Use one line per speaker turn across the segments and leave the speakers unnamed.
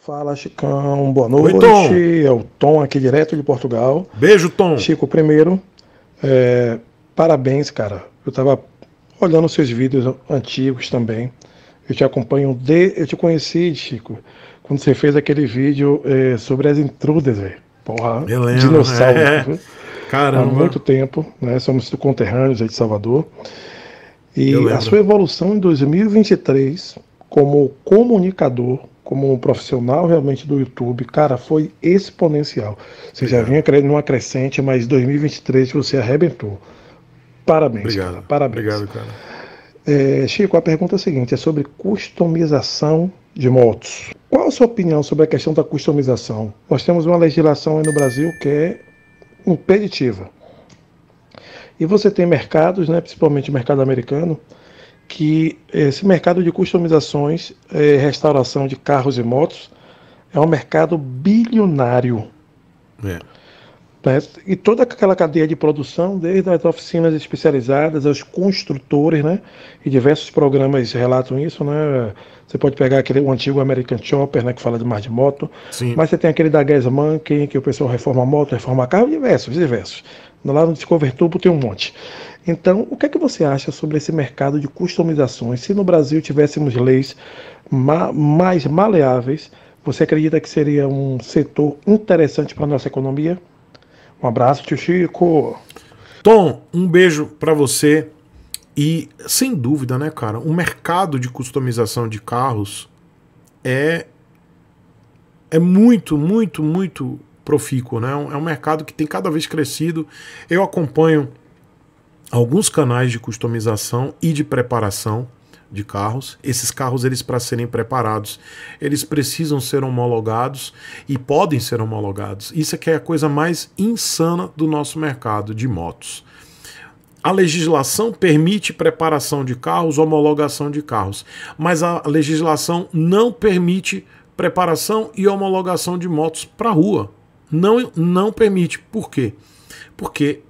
Fala, Chicão. Boa noite. Oi, é o Tom aqui direto de Portugal. Beijo, Tom. Chico, primeiro, é, parabéns, cara. Eu tava olhando seus vídeos antigos também. Eu te acompanho de. Eu te conheci, Chico, quando você fez aquele vídeo é, sobre as intrudas, velho. Porra, lembro, dinossauro. É. Caramba. Há muito tempo, né? Somos conterrâneos aí de Salvador. E a sua evolução em 2023 como comunicador como um profissional realmente do YouTube, cara, foi exponencial. Você Obrigado. já vinha numa crescente, mas 2023 você arrebentou. Parabéns, Obrigado. cara. Parabéns. Obrigado, cara. É, Chico, a pergunta é a seguinte: é sobre customização de motos. Qual a sua opinião sobre a questão da customização? Nós temos uma legislação aí no Brasil que é impeditiva. E você tem mercados, né, principalmente o mercado americano, que esse mercado de customizações e é, restauração de carros e motos é um mercado bilionário. É. Né? E toda aquela cadeia de produção, desde as oficinas especializadas, aos construtores, né? E diversos programas relatam isso, né? Você pode pegar aquele o antigo American Chopper, né? Que fala de mais de moto. Sim. Mas você tem aquele da Gasman, que, que o pessoal reforma moto, reforma carro, diversos, diversos. Lá no Discover Turbo tem um monte. Então, o que é que você acha sobre esse mercado de customizações? Se no Brasil tivéssemos leis ma mais maleáveis, você acredita que seria um setor interessante para a nossa economia? Um abraço,
tio Chico. Tom, um beijo para você. E sem dúvida, né, cara, o mercado de customização de carros é é muito, muito, muito profícuo, né? É, é um mercado que tem cada vez crescido. Eu acompanho alguns canais de customização e de preparação de carros. Esses carros, eles para serem preparados, eles precisam ser homologados e podem ser homologados. Isso é que é a coisa mais insana do nosso mercado de motos. A legislação permite preparação de carros, homologação de carros, mas a legislação não permite preparação e homologação de motos para rua não, não permite. Por quê? Porque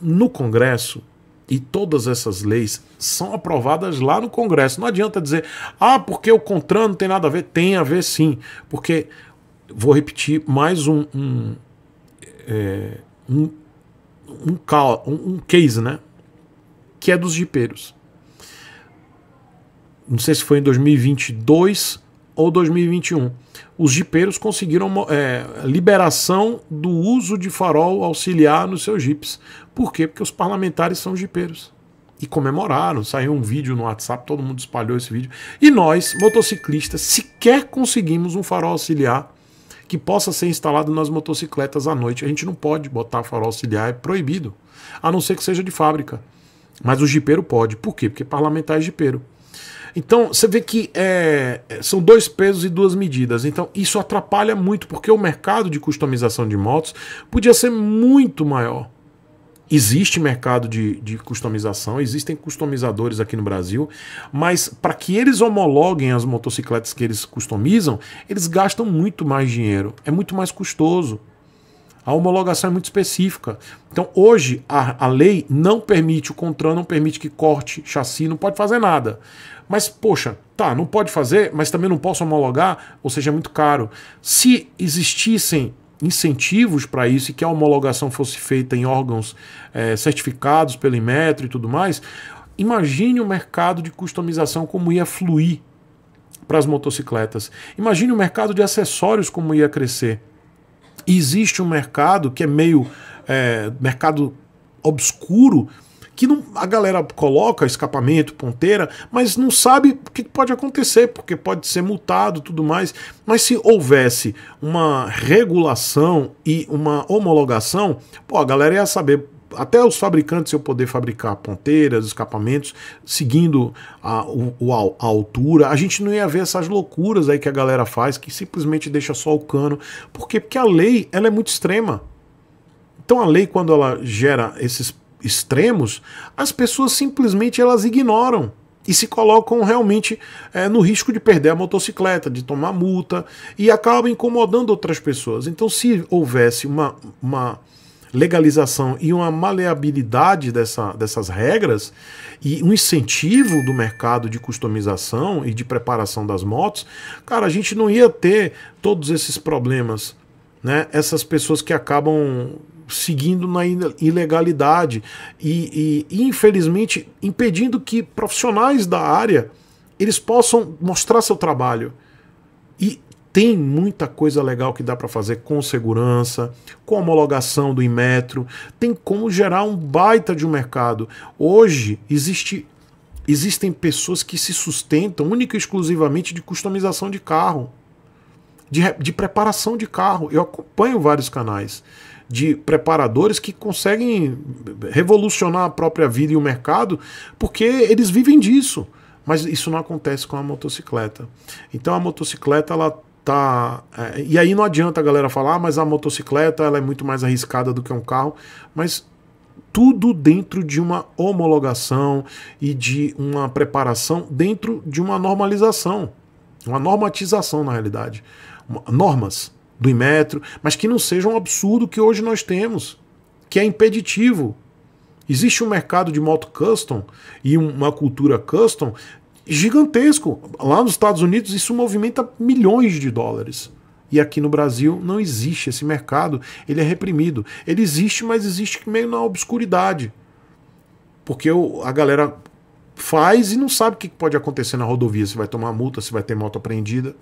no Congresso, e todas essas leis são aprovadas lá no Congresso. Não adianta dizer, ah, porque o contrano não tem nada a ver. Tem a ver sim, porque, vou repetir mais um, um, é, um, um, um case, né? Que é dos jipeiros. Não sei se foi em 2022 ou 2021. Os jipeiros conseguiram é, liberação do uso de farol auxiliar nos seus jipes. Por quê? Porque os parlamentares são jipeiros. E comemoraram, saiu um vídeo no WhatsApp, todo mundo espalhou esse vídeo. E nós, motociclistas, sequer conseguimos um farol auxiliar que possa ser instalado nas motocicletas à noite. A gente não pode botar farol auxiliar, é proibido. A não ser que seja de fábrica. Mas o jipeiro pode. Por quê? Porque parlamentar é jipeiro. Então você vê que é, são dois pesos e duas medidas. Então isso atrapalha muito porque o mercado de customização de motos podia ser muito maior. Existe mercado de, de customização, existem customizadores aqui no Brasil, mas para que eles homologuem as motocicletas que eles customizam, eles gastam muito mais dinheiro, é muito mais custoso. A homologação é muito específica. Então, hoje, a, a lei não permite, o CONTRAN não permite que corte chassi, não pode fazer nada. Mas, poxa, tá, não pode fazer, mas também não posso homologar, ou seja, é muito caro. Se existissem incentivos para isso e que a homologação fosse feita em órgãos é, certificados pelo Inmetro e tudo mais, imagine o mercado de customização como ia fluir para as motocicletas. Imagine o mercado de acessórios como ia crescer. Existe um mercado que é meio é, mercado obscuro que não, a galera coloca escapamento, ponteira, mas não sabe o que pode acontecer, porque pode ser multado tudo mais. Mas se houvesse uma regulação e uma homologação, pô, a galera ia saber até os fabricantes eu poder fabricar ponteiras, escapamentos, seguindo a, o, a, a, altura, a gente não ia ver essas loucuras aí que a galera faz, que simplesmente deixa só o cano. Por quê? Porque a lei ela é muito extrema. Então a lei, quando ela gera esses extremos, as pessoas simplesmente elas ignoram e se colocam realmente é, no risco de perder a motocicleta, de tomar multa e acabam incomodando outras pessoas. Então, se houvesse uma, uma legalização e uma maleabilidade dessa, dessas regras e um incentivo do mercado de customização e de preparação das motos, cara, a gente não ia ter todos esses problemas, né? Essas pessoas que acabam seguindo na ilegalidade e, e infelizmente impedindo que profissionais da área eles possam mostrar seu trabalho e tem muita coisa legal que dá para fazer com segurança, com homologação do Inmetro, tem como gerar um baita de um mercado. Hoje existe existem pessoas que se sustentam única e exclusivamente de customização de carro, de, de preparação de carro. Eu acompanho vários canais de preparadores que conseguem revolucionar a própria vida e o mercado porque eles vivem disso. Mas isso não acontece com a motocicleta. Então a motocicleta ela tá. É, e aí não adianta a galera falar, ah, mas a motocicleta ela é muito mais arriscada do que um carro. Mas tudo dentro de uma homologação e de uma preparação dentro de uma normalização, uma normatização na realidade, normas do Inmetro, mas que não seja um absurdo que hoje nós temos, que é impeditivo. Existe um mercado de moto custom e uma cultura custom gigantesco. Lá nos Estados Unidos isso movimenta milhões de dólares. E aqui no Brasil não existe esse mercado, ele é reprimido. Ele existe, mas existe meio na obscuridade. Porque a galera faz e não sabe o que pode acontecer na rodovia, se vai tomar multa, se vai ter moto apreendida.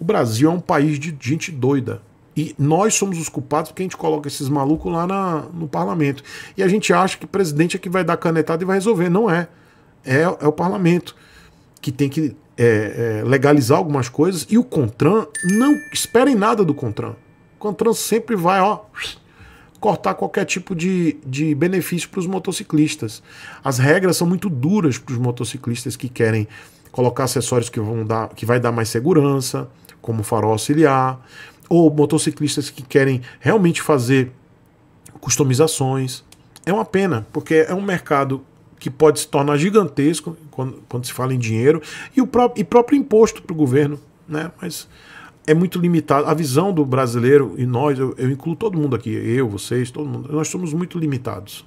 O Brasil é um país de gente doida. E nós somos os culpados porque a gente coloca esses malucos lá na, no parlamento. E a gente acha que o presidente é que vai dar canetada e vai resolver. Não é. É, é o parlamento que tem que é, é, legalizar algumas coisas e o Contran não esperem nada do Contran. O Contran sempre vai ó, cortar qualquer tipo de, de benefício para os motociclistas. As regras são muito duras para os motociclistas que querem colocar acessórios que vão dar, que vai dar mais segurança, como farol auxiliar, ou motociclistas que querem realmente fazer customizações. É uma pena, porque é um mercado que pode se tornar gigantesco quando, quando se fala em dinheiro, e o próprio, e próprio imposto para o governo. Né? Mas é muito limitado. A visão do brasileiro e nós, eu, eu incluo todo mundo aqui, eu, vocês, todo mundo, nós somos muito limitados.